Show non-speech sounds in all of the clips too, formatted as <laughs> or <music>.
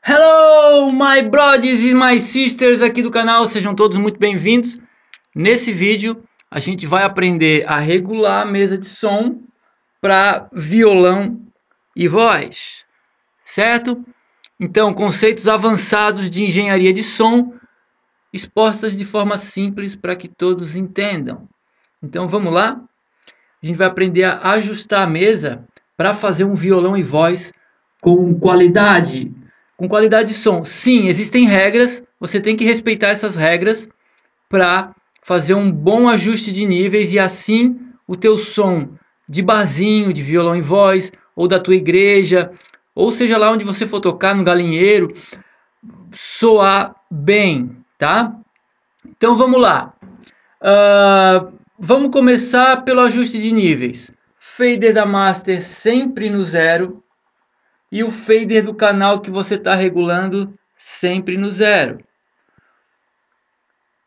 Hello, my brothers and my sisters aqui do canal, sejam todos muito bem-vindos. Nesse vídeo, a gente vai aprender a regular a mesa de som para violão e voz, certo? Então, conceitos avançados de engenharia de som expostas de forma simples para que todos entendam. Então, vamos lá? A gente vai aprender a ajustar a mesa para fazer um violão e voz com qualidade, com qualidade de som, sim, existem regras, você tem que respeitar essas regras para fazer um bom ajuste de níveis e assim o teu som de barzinho, de violão em voz, ou da tua igreja, ou seja lá onde você for tocar, no galinheiro, soar bem, tá? Então vamos lá. Uh, vamos começar pelo ajuste de níveis. Fader da Master sempre no zero, e o fader do canal que você está regulando sempre no zero.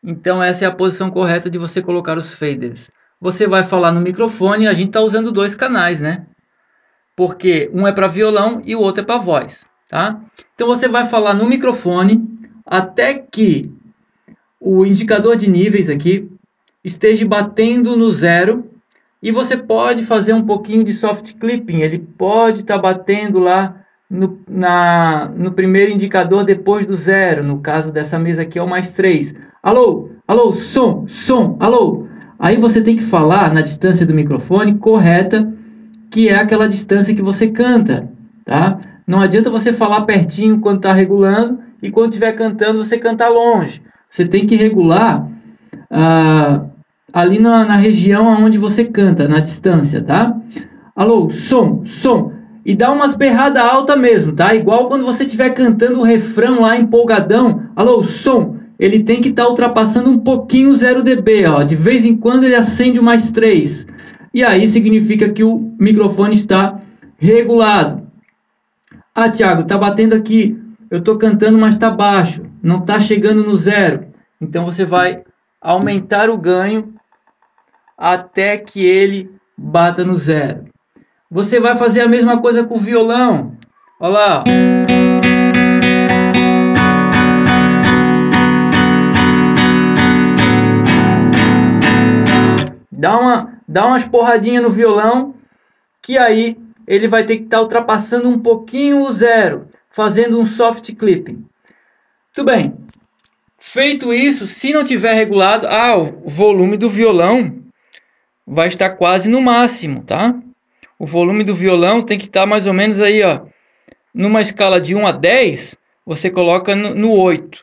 Então essa é a posição correta de você colocar os faders. Você vai falar no microfone, a gente está usando dois canais, né? Porque um é para violão e o outro é para voz, tá? Então você vai falar no microfone até que o indicador de níveis aqui esteja batendo no zero e você pode fazer um pouquinho de soft clipping, ele pode estar tá batendo lá no, na, no primeiro indicador depois do zero, no caso dessa mesa aqui é o mais 3. Alô, alô, som, som, alô. Aí você tem que falar na distância do microfone correta, que é aquela distância que você canta, tá? Não adianta você falar pertinho quando está regulando e quando estiver cantando você cantar longe. Você tem que regular... Uh, ali na, na região onde você canta, na distância, tá? Alô, som, som. E dá umas berradas alta mesmo, tá? Igual quando você estiver cantando o refrão lá empolgadão. Alô, som. Ele tem que estar tá ultrapassando um pouquinho o 0 dB, ó. De vez em quando ele acende mais 3. E aí significa que o microfone está regulado. Ah, Thiago, tá batendo aqui. Eu tô cantando, mas tá baixo. Não tá chegando no zero. Então você vai aumentar o ganho até que ele bata no zero. Você vai fazer a mesma coisa com o violão. Olha lá. Dá, uma, dá umas porradinhas no violão, que aí ele vai ter que estar tá ultrapassando um pouquinho o zero, fazendo um soft clipping. Tudo bem. Feito isso, se não tiver regulado, ah, o volume do violão vai estar quase no máximo, tá? O volume do violão tem que estar mais ou menos aí, ó. Numa escala de 1 a 10, você coloca no, no 8.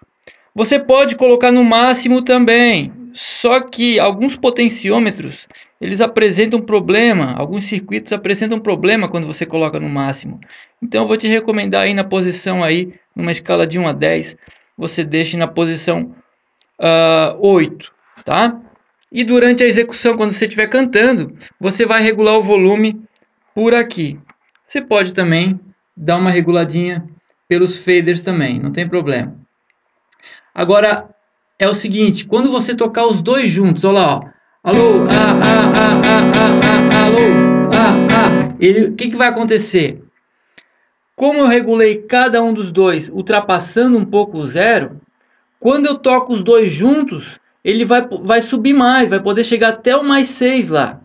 Você pode colocar no máximo também, só que alguns potenciômetros, eles apresentam problema, alguns circuitos apresentam problema quando você coloca no máximo. Então eu vou te recomendar aí na posição aí, numa escala de 1 a 10, você deixe na posição uh, ah, 8, tá? E durante a execução, quando você estiver cantando, você vai regular o volume por aqui. Você pode também dar uma reguladinha pelos faders também, não tem problema. Agora é o seguinte, quando você tocar os dois juntos, olha lá, ó. Alô, ah, ah, ah, ah, ah, alô, ah, ah. Ele, o que, que vai acontecer? Como eu regulei cada um dos dois, ultrapassando um pouco o zero, quando eu toco os dois juntos, ele vai, vai subir mais, vai poder chegar até o mais 6 lá.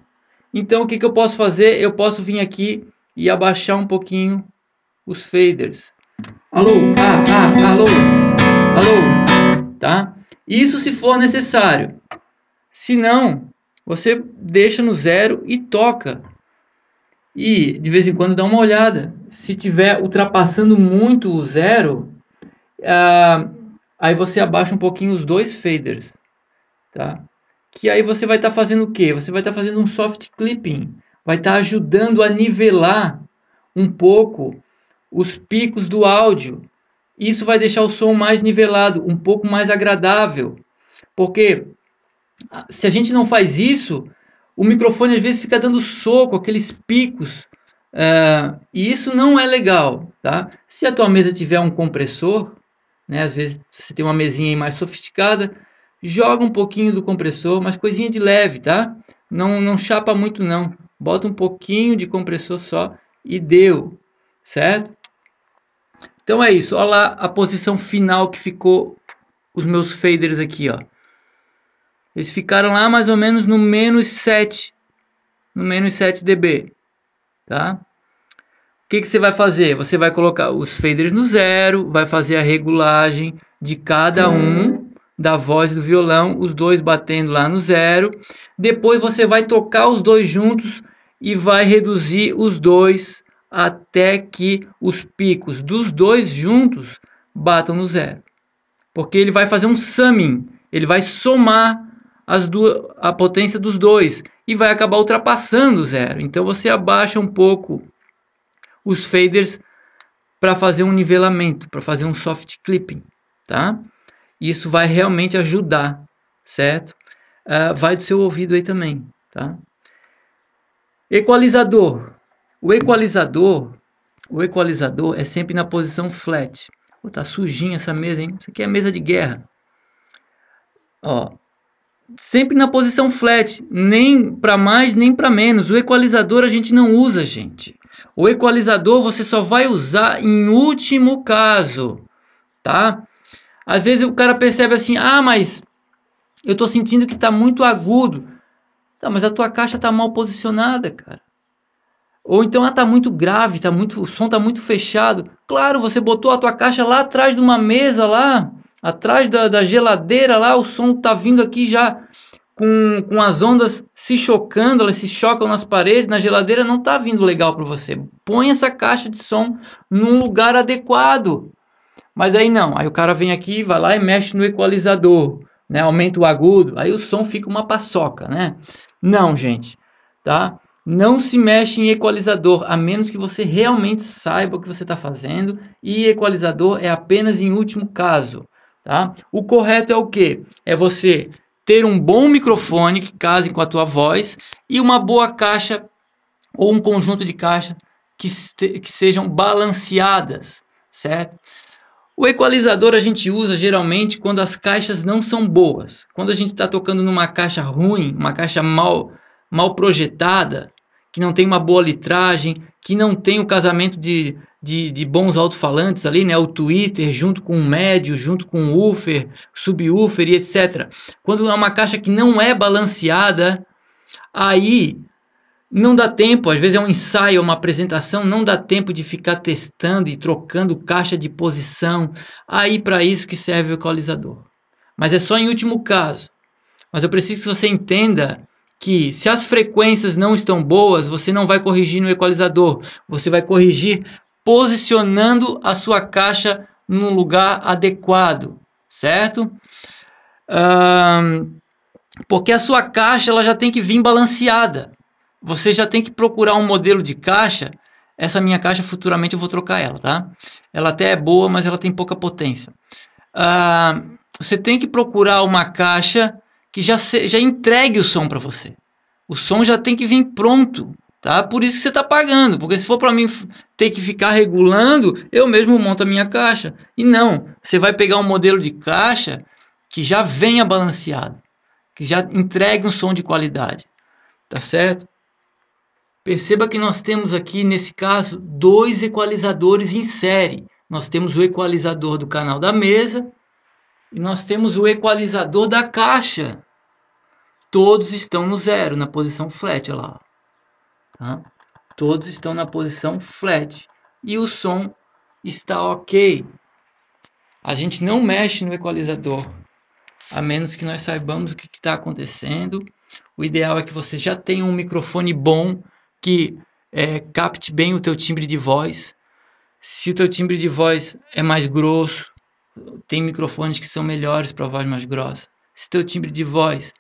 Então o que, que eu posso fazer? Eu posso vir aqui e abaixar um pouquinho os faders. Alô, ah, ah, alô, alô, tá? Isso se for necessário. Se não, você deixa no zero e toca. E de vez em quando dá uma olhada. Se tiver ultrapassando muito o zero, ah, aí você abaixa um pouquinho os dois faders tá? Que aí você vai estar tá fazendo o quê? Você vai estar tá fazendo um soft clipping, vai estar tá ajudando a nivelar um pouco os picos do áudio. Isso vai deixar o som mais nivelado, um pouco mais agradável. Porque ah, se a gente não faz isso, o microfone às vezes fica dando soco, aqueles picos. Uh, e isso não é legal, tá? Se a tua mesa tiver um compressor, né, às vezes você tem uma mesinha mais sofisticada, joga um pouquinho do compressor, mas coisinha de leve, tá? Não, não chapa muito não. Bota um pouquinho de compressor só e deu, certo? Então é isso, olha lá a posição final que ficou os meus faders aqui, ó. Eles ficaram lá mais ou menos no menos 7, no menos 7 dB, tá? O que, que você vai fazer? Você vai colocar os faders no zero, vai fazer a regulagem de cada um da voz e do violão, os dois batendo lá no zero. Depois você vai tocar os dois juntos e vai reduzir os dois até que os picos dos dois juntos batam no zero. Porque ele vai fazer um summing, ele vai somar as duas, a potência dos dois e vai acabar ultrapassando o zero. Então você abaixa um pouco os faders para fazer um nivelamento, para fazer um soft clipping, tá? Isso vai realmente ajudar, certo? Uh, vai do seu ouvido aí também, tá? Equalizador. O equalizador, o equalizador é sempre na posição flat. Pô, tá sujinha essa mesa, hein? Isso aqui é mesa de guerra. Ó, sempre na posição flat, nem para mais nem para menos. O equalizador a gente não usa, gente. O equalizador você só vai usar em último caso, tá? Às vezes o cara percebe assim: ah, mas eu estou sentindo que está muito agudo. Tá, mas a tua caixa está mal posicionada, cara. Ou então ela ah, está muito grave, tá muito, o som está muito fechado. Claro, você botou a tua caixa lá atrás de uma mesa lá, atrás da, da geladeira lá, o som está vindo aqui já com, com as ondas se chocando, elas se chocam nas paredes, na geladeira não está vindo legal para você. Põe essa caixa de som num lugar adequado. Mas aí não, aí o cara vem aqui, vai lá e mexe no equalizador, né? Aumenta o agudo, aí o som fica uma paçoca, né? Não, gente, tá? Não se mexe em equalizador, a menos que você realmente saiba o que você está fazendo, e equalizador é apenas em último caso, tá? O correto é o quê? É você ter um bom microfone que case com a tua voz e uma boa caixa ou um conjunto de caixas que, que sejam balanceadas, certo? O equalizador a gente usa geralmente quando as caixas não são boas. Quando a gente está tocando numa caixa ruim, uma caixa mal, mal projetada, que não tem uma boa litragem, que não tem o casamento de, de, de bons alto-falantes ali, né? O Twitter junto com o médio, junto com o woofer, subwoofer e etc. Quando é uma caixa que não é balanceada, aí não dá tempo, às vezes é um ensaio, uma apresentação, não dá tempo de ficar testando e trocando caixa de posição. Aí para isso que serve o equalizador. Mas é só em último caso. Mas eu preciso que você entenda que se as frequências não estão boas, você não vai corrigir no equalizador, você vai corrigir posicionando a sua caixa no lugar adequado, certo? Um, porque a sua caixa ela já tem que vir balanceada você já tem que procurar um modelo de caixa. Essa minha caixa futuramente eu vou trocar ela, tá? Ela até é boa, mas ela tem pouca potência. Ah, você tem que procurar uma caixa que já, se, já entregue o som para você. O som já tem que vir pronto, tá? Por isso que você está pagando, porque se for para mim ter que ficar regulando, eu mesmo monto a minha caixa. E não, você vai pegar um modelo de caixa que já venha balanceado, que já entregue um som de qualidade, tá certo? Perceba que nós temos aqui, nesse caso, dois equalizadores em série. Nós temos o equalizador do canal da mesa e nós temos o equalizador da caixa. Todos estão no zero, na posição flat, olha lá. Tá? Todos estão na posição flat. E o som está ok. A gente não mexe no equalizador, a menos que nós saibamos o que está acontecendo. O ideal é que você já tenha um microfone bom que é, capte bem o teu timbre de voz. Se o teu timbre de voz é mais grosso, tem microfones que são melhores para voz mais grossa. Se teu timbre de voz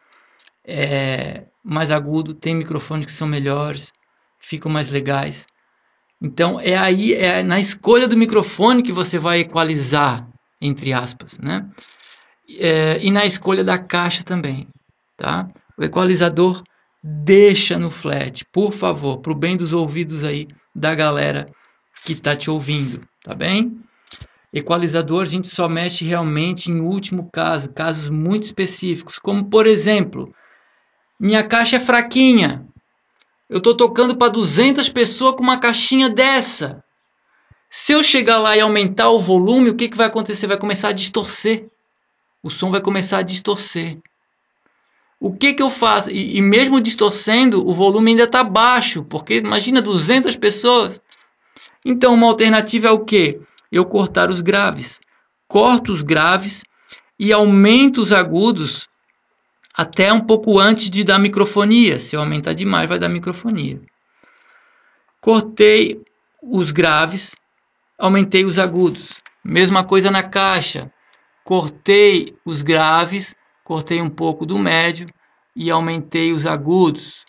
é mais agudo, tem microfones que são melhores, ficam mais legais. Então é aí, é na escolha do microfone que você vai equalizar, entre aspas, né? É, e na escolha da caixa também, tá? O equalizador deixa no flat, por favor, pro bem dos ouvidos aí da galera que tá te ouvindo, tá bem? Equalizador a gente só mexe realmente em último caso, casos muito específicos, como por exemplo, minha caixa é fraquinha. Eu tô tocando para 200 pessoas com uma caixinha dessa. Se eu chegar lá e aumentar o volume, o que, que vai acontecer? Vai começar a distorcer. O som vai começar a distorcer. O que, que eu faço? E, e mesmo distorcendo, o volume ainda está baixo, porque imagina 200 pessoas. Então, uma alternativa é o quê? Eu cortar os graves. Corto os graves e aumento os agudos até um pouco antes de dar microfonia. Se eu aumentar demais, vai dar microfonia. Cortei os graves, aumentei os agudos. Mesma coisa na caixa. Cortei os graves, cortei um pouco do médio, e aumentei os agudos.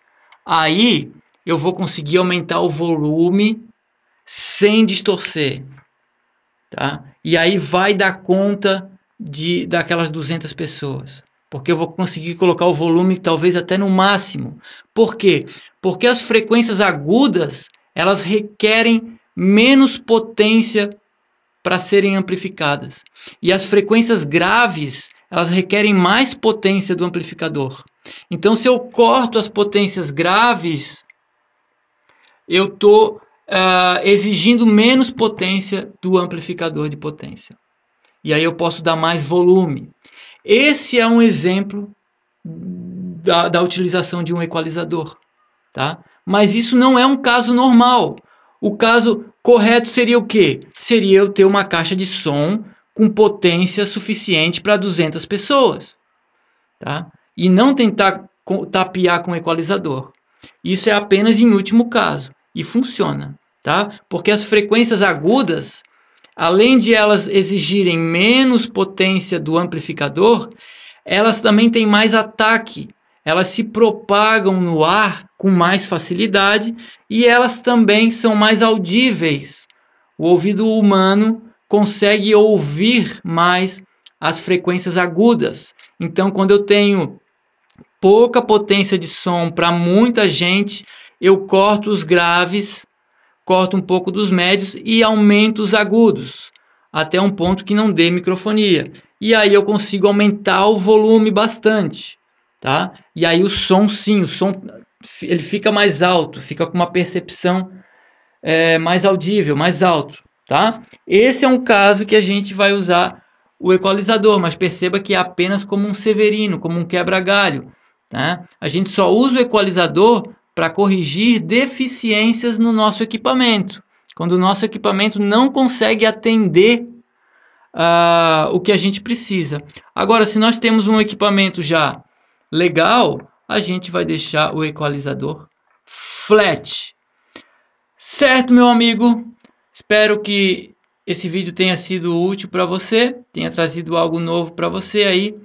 Aí eu vou conseguir aumentar o volume sem distorcer, tá? E aí vai dar conta de daquelas 200 pessoas, porque eu vou conseguir colocar o volume talvez até no máximo. Por quê? Porque as frequências agudas, elas requerem menos potência para serem amplificadas. E as frequências graves, elas requerem mais potência do amplificador. Então, se eu corto as potências graves, eu estou uh, ah, exigindo menos potência do amplificador de potência. E aí eu posso dar mais volume. Esse é um exemplo da, da utilização de um equalizador. Tá? Mas isso não é um caso normal. O caso correto seria o quê? Seria eu ter uma caixa de som com potência suficiente para 200 pessoas. Tá? e não tentar tapear com equalizador. Isso é apenas em último caso e funciona, tá? Porque as frequências agudas, além de elas exigirem menos potência do amplificador, elas também têm mais ataque. Elas se propagam no ar com mais facilidade e elas também são mais audíveis. O ouvido humano consegue ouvir mais as frequências agudas. Então, quando eu tenho pouca potência de som para muita gente, eu corto os graves, corto um pouco dos médios e aumento os agudos, até um ponto que não dê microfonia. E aí eu consigo aumentar o volume bastante, tá? E aí o som sim, o som ele fica mais alto, fica com uma percepção é, mais audível, mais alto, tá? Esse é um caso que a gente vai usar o equalizador, mas perceba que é apenas como um severino, como um quebra-galho. Tá? A gente só usa o equalizador para corrigir deficiências no nosso equipamento. Quando o nosso equipamento não consegue atender uh, o que a gente precisa. Agora, se nós temos um equipamento já legal, a gente vai deixar o equalizador flat. Certo, meu amigo? Espero que esse vídeo tenha sido útil para você, tenha trazido algo novo para você aí.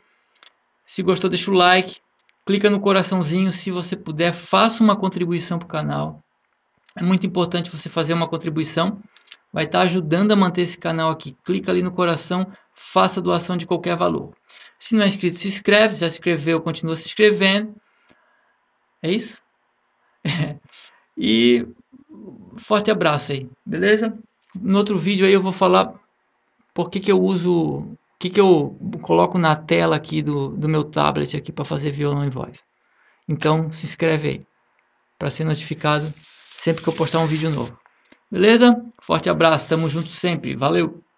Se gostou, deixa o like clica no coraçãozinho se você puder, faça uma contribuição para o canal. É muito importante você fazer uma contribuição, vai estar tá ajudando a manter esse canal aqui. Clica ali no coração, faça doação de qualquer valor. Se não é inscrito, se inscreve, se já se inscreveu, continua se inscrevendo. É isso? <laughs> e forte abraço aí, beleza? No outro vídeo aí eu vou falar por que, que eu uso que, que eu coloco na tela aqui do, do meu tablet aqui para fazer violão e voz. Então se inscreve aí para ser notificado sempre que eu postar um vídeo novo. Beleza? Forte abraço, tamo junto sempre. Valeu!